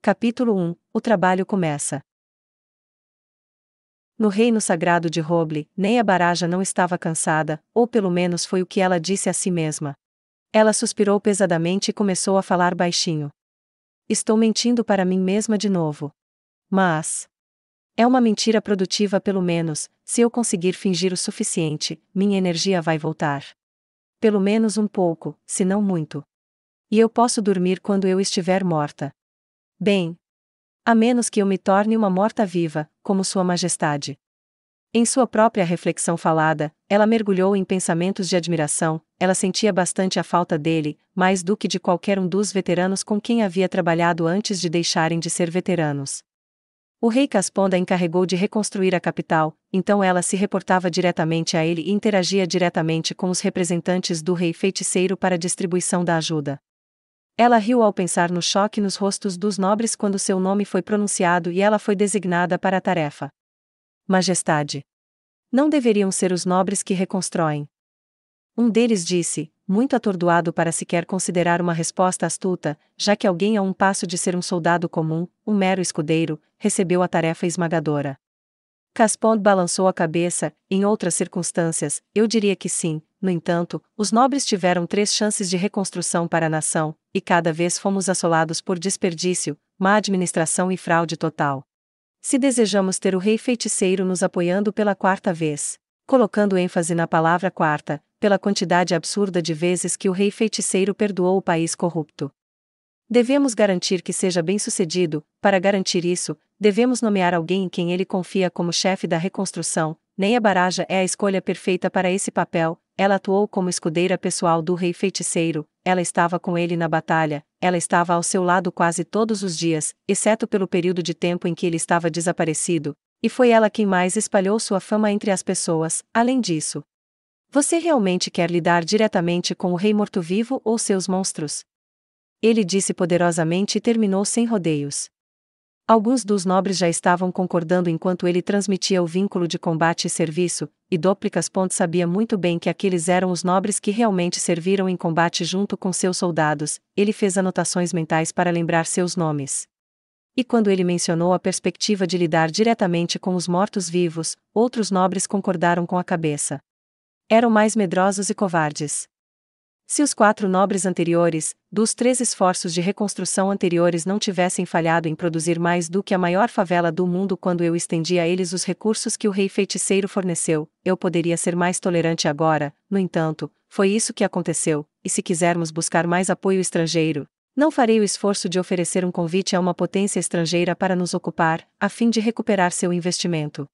Capítulo 1 O trabalho começa. No reino sagrado de Roble, nem a Baraja não estava cansada, ou pelo menos foi o que ela disse a si mesma. Ela suspirou pesadamente e começou a falar baixinho. Estou mentindo para mim mesma de novo. Mas. É uma mentira produtiva, pelo menos, se eu conseguir fingir o suficiente, minha energia vai voltar. Pelo menos um pouco, se não muito. E eu posso dormir quando eu estiver morta. Bem. A menos que eu me torne uma morta-viva, como Sua Majestade. Em sua própria reflexão falada, ela mergulhou em pensamentos de admiração, ela sentia bastante a falta dele, mais do que de qualquer um dos veteranos com quem havia trabalhado antes de deixarem de ser veteranos. O rei Casponda encarregou de reconstruir a capital, então ela se reportava diretamente a ele e interagia diretamente com os representantes do rei feiticeiro para a distribuição da ajuda. Ela riu ao pensar no choque nos rostos dos nobres quando seu nome foi pronunciado e ela foi designada para a tarefa. Majestade. Não deveriam ser os nobres que reconstroem. Um deles disse, muito atordoado para sequer considerar uma resposta astuta, já que alguém a um passo de ser um soldado comum, um mero escudeiro, recebeu a tarefa esmagadora. Caspond balançou a cabeça, em outras circunstâncias, eu diria que sim, no entanto, os nobres tiveram três chances de reconstrução para a nação, e cada vez fomos assolados por desperdício, má administração e fraude total. Se desejamos ter o rei feiticeiro nos apoiando pela quarta vez, colocando ênfase na palavra quarta, pela quantidade absurda de vezes que o rei feiticeiro perdoou o país corrupto. Devemos garantir que seja bem-sucedido, para garantir isso, devemos nomear alguém em quem ele confia como chefe da reconstrução. Neia Baraja é a escolha perfeita para esse papel, ela atuou como escudeira pessoal do rei feiticeiro, ela estava com ele na batalha, ela estava ao seu lado quase todos os dias, exceto pelo período de tempo em que ele estava desaparecido, e foi ela quem mais espalhou sua fama entre as pessoas, além disso. Você realmente quer lidar diretamente com o rei morto-vivo ou seus monstros? Ele disse poderosamente e terminou sem rodeios. Alguns dos nobres já estavam concordando enquanto ele transmitia o vínculo de combate e serviço, e Dóplicas Pont sabia muito bem que aqueles eram os nobres que realmente serviram em combate junto com seus soldados, ele fez anotações mentais para lembrar seus nomes. E quando ele mencionou a perspectiva de lidar diretamente com os mortos-vivos, outros nobres concordaram com a cabeça. Eram mais medrosos e covardes. Se os quatro nobres anteriores, dos três esforços de reconstrução anteriores não tivessem falhado em produzir mais do que a maior favela do mundo quando eu estendi a eles os recursos que o rei feiticeiro forneceu, eu poderia ser mais tolerante agora, no entanto, foi isso que aconteceu, e se quisermos buscar mais apoio estrangeiro, não farei o esforço de oferecer um convite a uma potência estrangeira para nos ocupar, a fim de recuperar seu investimento.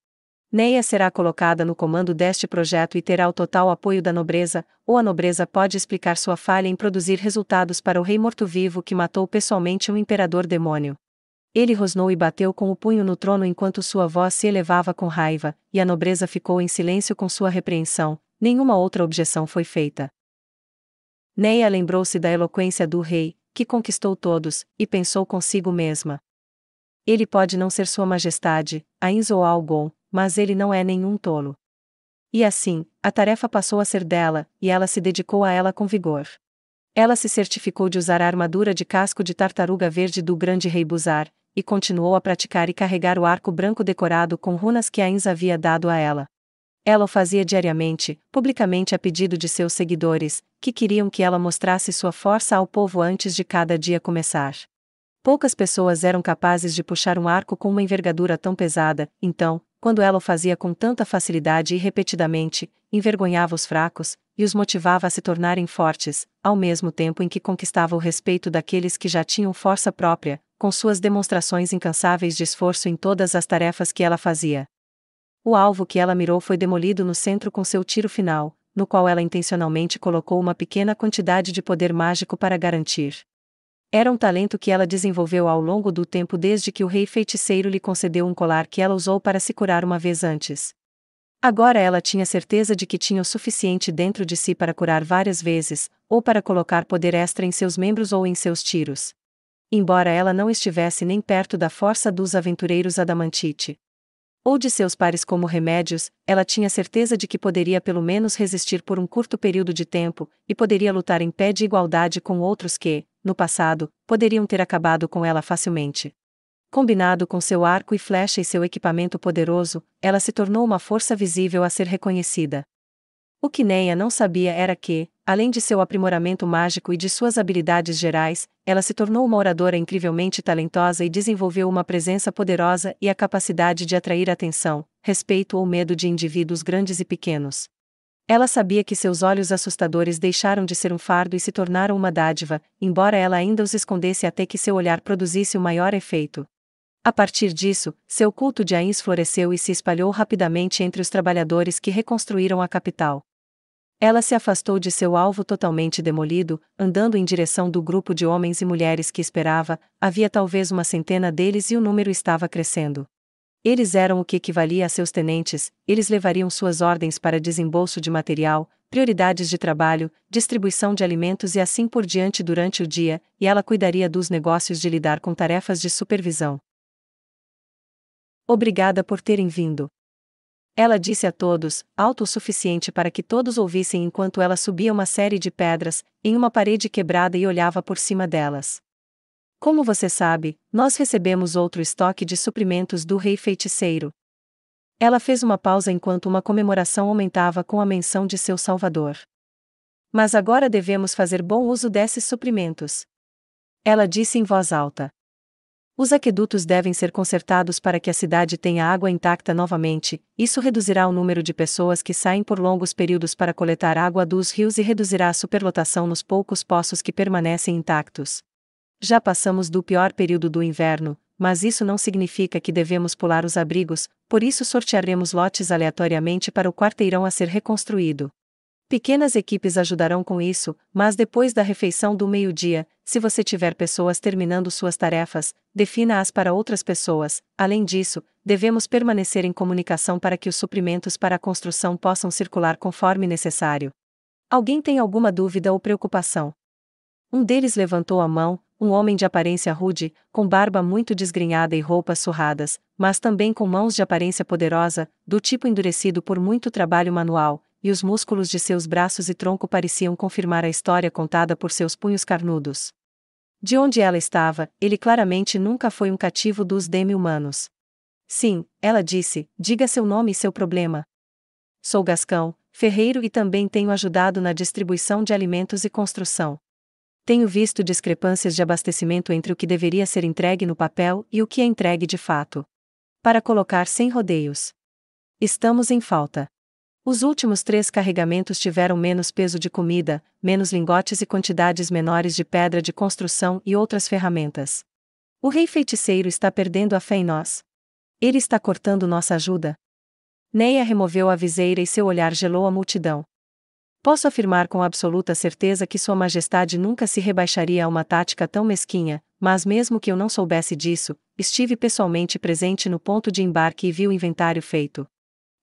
Neia será colocada no comando deste projeto e terá o total apoio da nobreza, ou a nobreza pode explicar sua falha em produzir resultados para o rei morto-vivo que matou pessoalmente um imperador demônio. Ele rosnou e bateu com o punho no trono enquanto sua voz se elevava com raiva, e a nobreza ficou em silêncio com sua repreensão, nenhuma outra objeção foi feita. Neia lembrou-se da eloquência do rei, que conquistou todos, e pensou consigo mesma. Ele pode não ser Sua Majestade, a ou Gon, mas ele não é nenhum tolo. E assim, a tarefa passou a ser dela, e ela se dedicou a ela com vigor. Ela se certificou de usar a armadura de casco de tartaruga verde do grande rei Buzar, e continuou a praticar e carregar o arco branco decorado com runas que Ainz havia dado a ela. Ela o fazia diariamente, publicamente a pedido de seus seguidores, que queriam que ela mostrasse sua força ao povo antes de cada dia começar. Poucas pessoas eram capazes de puxar um arco com uma envergadura tão pesada, então, quando ela o fazia com tanta facilidade e repetidamente, envergonhava os fracos, e os motivava a se tornarem fortes, ao mesmo tempo em que conquistava o respeito daqueles que já tinham força própria, com suas demonstrações incansáveis de esforço em todas as tarefas que ela fazia. O alvo que ela mirou foi demolido no centro com seu tiro final, no qual ela intencionalmente colocou uma pequena quantidade de poder mágico para garantir era um talento que ela desenvolveu ao longo do tempo desde que o rei feiticeiro lhe concedeu um colar que ela usou para se curar uma vez antes. Agora ela tinha certeza de que tinha o suficiente dentro de si para curar várias vezes, ou para colocar poder extra em seus membros ou em seus tiros. Embora ela não estivesse nem perto da força dos aventureiros adamantite, ou de seus pares como remédios, ela tinha certeza de que poderia pelo menos resistir por um curto período de tempo, e poderia lutar em pé de igualdade com outros que, no passado, poderiam ter acabado com ela facilmente. Combinado com seu arco e flecha e seu equipamento poderoso, ela se tornou uma força visível a ser reconhecida. O que Neia não sabia era que, além de seu aprimoramento mágico e de suas habilidades gerais, ela se tornou uma oradora incrivelmente talentosa e desenvolveu uma presença poderosa e a capacidade de atrair atenção, respeito ou medo de indivíduos grandes e pequenos. Ela sabia que seus olhos assustadores deixaram de ser um fardo e se tornaram uma dádiva, embora ela ainda os escondesse até que seu olhar produzisse o maior efeito. A partir disso, seu culto de Ains floresceu e se espalhou rapidamente entre os trabalhadores que reconstruíram a capital. Ela se afastou de seu alvo totalmente demolido, andando em direção do grupo de homens e mulheres que esperava, havia talvez uma centena deles e o número estava crescendo. Eles eram o que equivalia a seus tenentes, eles levariam suas ordens para desembolso de material, prioridades de trabalho, distribuição de alimentos e assim por diante durante o dia, e ela cuidaria dos negócios de lidar com tarefas de supervisão. Obrigada por terem vindo. Ela disse a todos, alto o suficiente para que todos ouvissem enquanto ela subia uma série de pedras, em uma parede quebrada e olhava por cima delas. Como você sabe, nós recebemos outro estoque de suprimentos do rei feiticeiro. Ela fez uma pausa enquanto uma comemoração aumentava com a menção de seu salvador. Mas agora devemos fazer bom uso desses suprimentos. Ela disse em voz alta. Os aquedutos devem ser consertados para que a cidade tenha água intacta novamente, isso reduzirá o número de pessoas que saem por longos períodos para coletar água dos rios e reduzirá a superlotação nos poucos poços que permanecem intactos. Já passamos do pior período do inverno, mas isso não significa que devemos pular os abrigos, por isso sortearemos lotes aleatoriamente para o quarteirão a ser reconstruído. Pequenas equipes ajudarão com isso, mas depois da refeição do meio-dia, se você tiver pessoas terminando suas tarefas, defina-as para outras pessoas. Além disso, devemos permanecer em comunicação para que os suprimentos para a construção possam circular conforme necessário. Alguém tem alguma dúvida ou preocupação? Um deles levantou a mão, um homem de aparência rude, com barba muito desgrenhada e roupas surradas, mas também com mãos de aparência poderosa, do tipo endurecido por muito trabalho manual, e os músculos de seus braços e tronco pareciam confirmar a história contada por seus punhos carnudos. De onde ela estava, ele claramente nunca foi um cativo dos demi-humanos. Sim, ela disse, diga seu nome e seu problema. Sou Gascão, ferreiro e também tenho ajudado na distribuição de alimentos e construção. Tenho visto discrepâncias de abastecimento entre o que deveria ser entregue no papel e o que é entregue de fato. Para colocar sem rodeios. Estamos em falta. Os últimos três carregamentos tiveram menos peso de comida, menos lingotes e quantidades menores de pedra de construção e outras ferramentas. O rei feiticeiro está perdendo a fé em nós. Ele está cortando nossa ajuda. Neia removeu a viseira e seu olhar gelou a multidão. Posso afirmar com absoluta certeza que Sua Majestade nunca se rebaixaria a uma tática tão mesquinha, mas mesmo que eu não soubesse disso, estive pessoalmente presente no ponto de embarque e vi o inventário feito.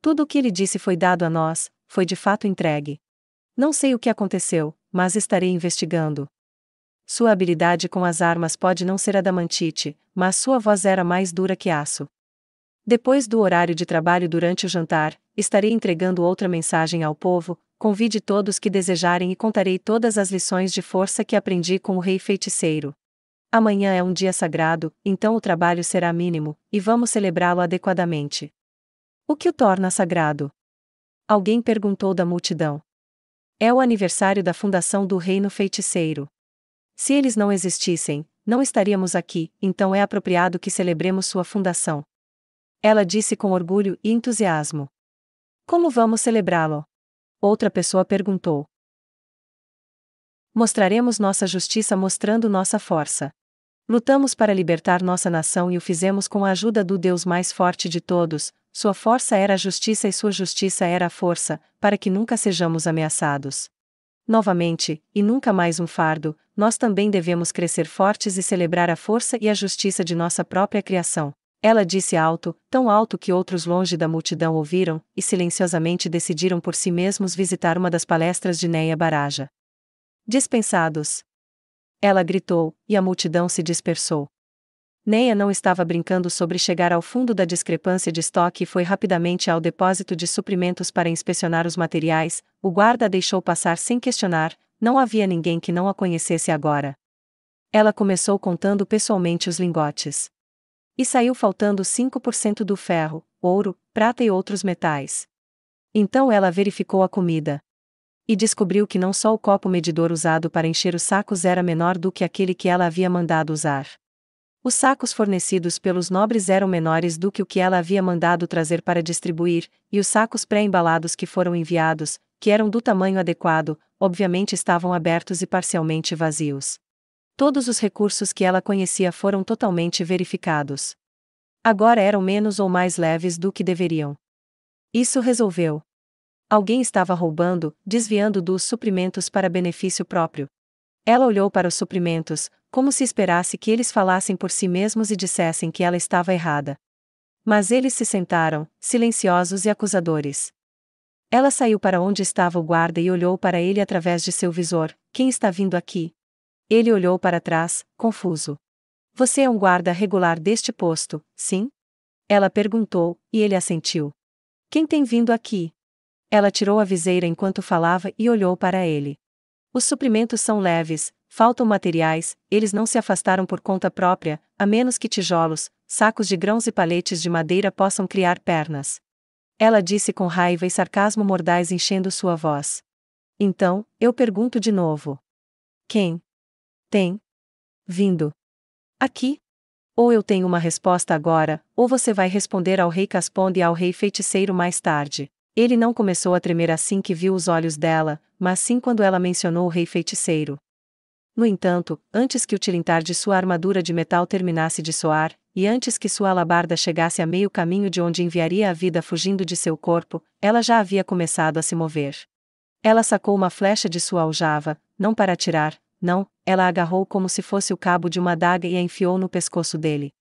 Tudo o que ele disse foi dado a nós, foi de fato entregue. Não sei o que aconteceu, mas estarei investigando. Sua habilidade com as armas pode não ser adamantite, mas sua voz era mais dura que aço. Depois do horário de trabalho durante o jantar, estarei entregando outra mensagem ao povo. Convide todos que desejarem e contarei todas as lições de força que aprendi com o rei feiticeiro. Amanhã é um dia sagrado, então o trabalho será mínimo, e vamos celebrá-lo adequadamente. O que o torna sagrado? Alguém perguntou da multidão. É o aniversário da fundação do reino feiticeiro. Se eles não existissem, não estaríamos aqui, então é apropriado que celebremos sua fundação. Ela disse com orgulho e entusiasmo. Como vamos celebrá-lo? Outra pessoa perguntou. Mostraremos nossa justiça mostrando nossa força. Lutamos para libertar nossa nação e o fizemos com a ajuda do Deus mais forte de todos, sua força era a justiça e sua justiça era a força, para que nunca sejamos ameaçados. Novamente, e nunca mais um fardo, nós também devemos crescer fortes e celebrar a força e a justiça de nossa própria criação. Ela disse alto, tão alto que outros longe da multidão ouviram, e silenciosamente decidiram por si mesmos visitar uma das palestras de Neia Baraja. Dispensados! Ela gritou, e a multidão se dispersou. Neia não estava brincando sobre chegar ao fundo da discrepância de estoque e foi rapidamente ao depósito de suprimentos para inspecionar os materiais, o guarda a deixou passar sem questionar, não havia ninguém que não a conhecesse agora. Ela começou contando pessoalmente os lingotes. E saiu faltando 5% do ferro, ouro, prata e outros metais. Então ela verificou a comida. E descobriu que não só o copo medidor usado para encher os sacos era menor do que aquele que ela havia mandado usar os sacos fornecidos pelos nobres eram menores do que o que ela havia mandado trazer para distribuir, e os sacos pré-embalados que foram enviados, que eram do tamanho adequado, obviamente estavam abertos e parcialmente vazios. Todos os recursos que ela conhecia foram totalmente verificados. Agora eram menos ou mais leves do que deveriam. Isso resolveu. Alguém estava roubando, desviando dos suprimentos para benefício próprio. Ela olhou para os suprimentos, como se esperasse que eles falassem por si mesmos e dissessem que ela estava errada. Mas eles se sentaram, silenciosos e acusadores. Ela saiu para onde estava o guarda e olhou para ele através de seu visor: Quem está vindo aqui? Ele olhou para trás, confuso. Você é um guarda regular deste posto, sim? Ela perguntou, e ele assentiu. Quem tem vindo aqui? Ela tirou a viseira enquanto falava e olhou para ele. Os suprimentos são leves, faltam materiais, eles não se afastaram por conta própria, a menos que tijolos, sacos de grãos e paletes de madeira possam criar pernas. Ela disse com raiva e sarcasmo mordaz enchendo sua voz. Então, eu pergunto de novo: Quem? Tem? Vindo? Aqui? Ou eu tenho uma resposta agora, ou você vai responder ao rei Casponde e ao rei feiticeiro mais tarde. Ele não começou a tremer assim que viu os olhos dela, mas sim quando ela mencionou o rei feiticeiro. No entanto, antes que o tilintar de sua armadura de metal terminasse de soar, e antes que sua alabarda chegasse a meio caminho de onde enviaria a vida fugindo de seu corpo, ela já havia começado a se mover. Ela sacou uma flecha de sua aljava, não para atirar, não, ela agarrou como se fosse o cabo de uma adaga e a enfiou no pescoço dele.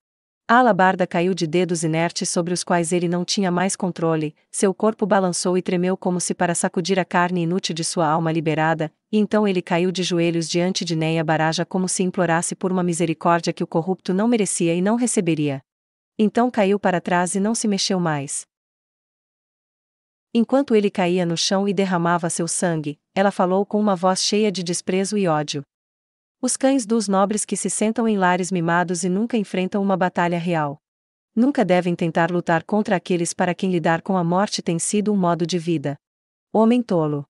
A alabarda caiu de dedos inertes sobre os quais ele não tinha mais controle, seu corpo balançou e tremeu como se para sacudir a carne inútil de sua alma liberada, e então ele caiu de joelhos diante de Neia Baraja como se implorasse por uma misericórdia que o corrupto não merecia e não receberia. Então caiu para trás e não se mexeu mais. Enquanto ele caía no chão e derramava seu sangue, ela falou com uma voz cheia de desprezo e ódio. Os cães dos nobres que se sentam em lares mimados e nunca enfrentam uma batalha real. Nunca devem tentar lutar contra aqueles para quem lidar com a morte tem sido um modo de vida. Homem tolo.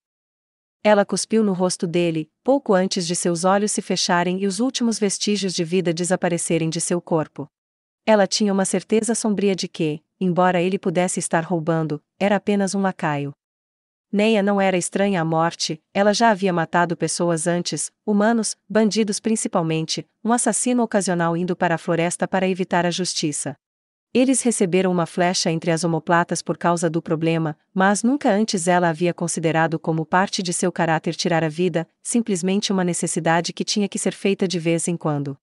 Ela cuspiu no rosto dele, pouco antes de seus olhos se fecharem e os últimos vestígios de vida desaparecerem de seu corpo. Ela tinha uma certeza sombria de que, embora ele pudesse estar roubando, era apenas um lacaio. Neia não era estranha à morte, ela já havia matado pessoas antes, humanos, bandidos principalmente, um assassino ocasional indo para a floresta para evitar a justiça. Eles receberam uma flecha entre as omoplatas por causa do problema, mas nunca antes ela havia considerado como parte de seu caráter tirar a vida, simplesmente uma necessidade que tinha que ser feita de vez em quando.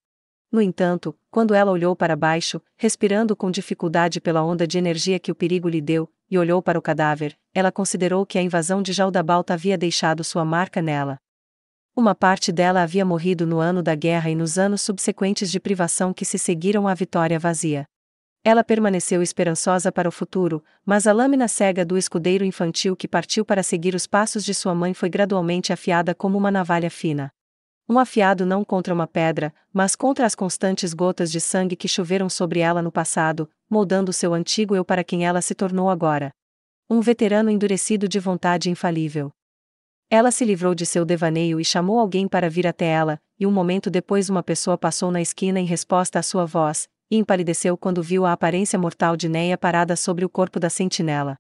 No entanto, quando ela olhou para baixo, respirando com dificuldade pela onda de energia que o perigo lhe deu, e olhou para o cadáver, ela considerou que a invasão de Jaldabalta havia deixado sua marca nela. Uma parte dela havia morrido no ano da guerra e nos anos subsequentes de privação que se seguiram à vitória vazia. Ela permaneceu esperançosa para o futuro, mas a lâmina cega do escudeiro infantil que partiu para seguir os passos de sua mãe foi gradualmente afiada como uma navalha fina. Um afiado não contra uma pedra, mas contra as constantes gotas de sangue que choveram sobre ela no passado, moldando seu antigo eu para quem ela se tornou agora. Um veterano endurecido de vontade infalível. Ela se livrou de seu devaneio e chamou alguém para vir até ela, e um momento depois uma pessoa passou na esquina em resposta à sua voz, e empalideceu quando viu a aparência mortal de Neia parada sobre o corpo da sentinela.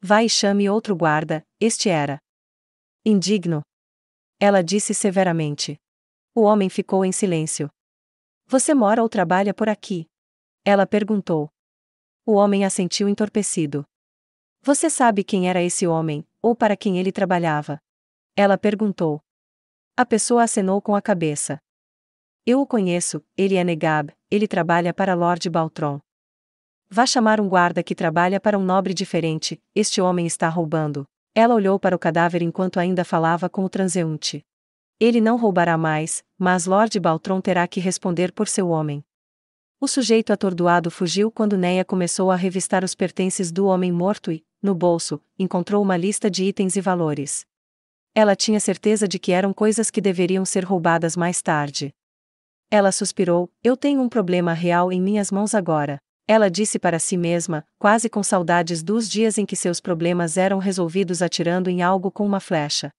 Vai e chame outro guarda, este era. Indigno. Ela disse severamente. O homem ficou em silêncio. Você mora ou trabalha por aqui? Ela perguntou. O homem assentiu entorpecido. Você sabe quem era esse homem, ou para quem ele trabalhava? Ela perguntou. A pessoa acenou com a cabeça. Eu o conheço, ele é Negab, ele trabalha para Lord Baltron. Vá chamar um guarda que trabalha para um nobre diferente, este homem está roubando. Ela olhou para o cadáver enquanto ainda falava com o transeunte. Ele não roubará mais, mas Lord Baltron terá que responder por seu homem. O sujeito atordoado fugiu quando Neia começou a revistar os pertences do homem morto e, no bolso, encontrou uma lista de itens e valores. Ela tinha certeza de que eram coisas que deveriam ser roubadas mais tarde. Ela suspirou: Eu tenho um problema real em minhas mãos agora. Ela disse para si mesma, quase com saudades dos dias em que seus problemas eram resolvidos atirando em algo com uma flecha.